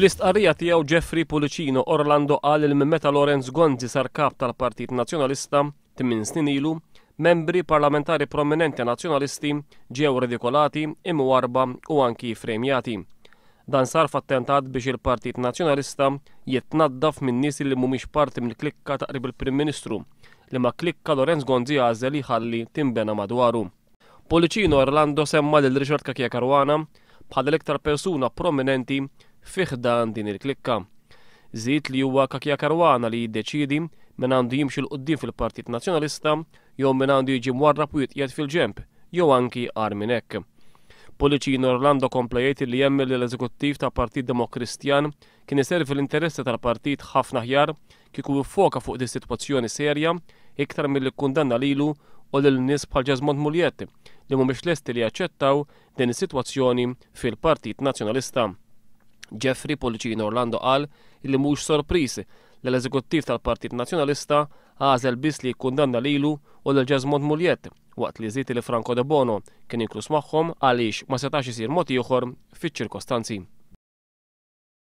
Fl-istqarrija tiegħu Jeffrey Pulicino Orlando qal il meta Lorenz Gonzi sar kap tal-Partit Nazzjonalista timmin snin ilu, membri parlamentari prominenti nazzjonalisti ġew redikolati, imwarba u anki fremjati. Dan sar f'attentat biex il-Partit Nazzjonalista jitnaddaf minn nies li mhumiex parti mill-klikka taqrib il-Prim Ministru li ma klikka Lorenz Gonzi għażel jħalli timbena madwaru. Policino Orlando semma lil Richard Kakija Karwana bħal l-iktar persuna prominenti fiħdan din il-klikka. Zit li huwa Kakja Karwana li jiddeċidi minn għandu jimxil qoddim fil-Partit Nazzjonalista jew minn għandu jiġi mwarrab pujt jitqiet fil-ġemp jew anki għar minn hekk. Orlando komplejti li jemmel li l-eżekuttiv ta' Partit Demokristjan kien iservi l-interessi tal-partit ħafna ħjar kieku foka fuq di situazzjoni serja iktar mill-li kundanna lilu u l-nis bħal ġazmont muljet li mhumiex lesti li jaċċettaw din is-sitwazzjoni fil-Partit Nazzjonalista. Jeffrey Policino Orlando qal li mhux sorpris l-eżekuttiv tal-Partit Nazzjonalista għazel biss li kundanna lilu u l-Ġezmont Muljet waqt li żiet li Franco de Bono kien inklus magħhom għaliex ma setax isir mod ieħor fiċ-ċirkostanzi.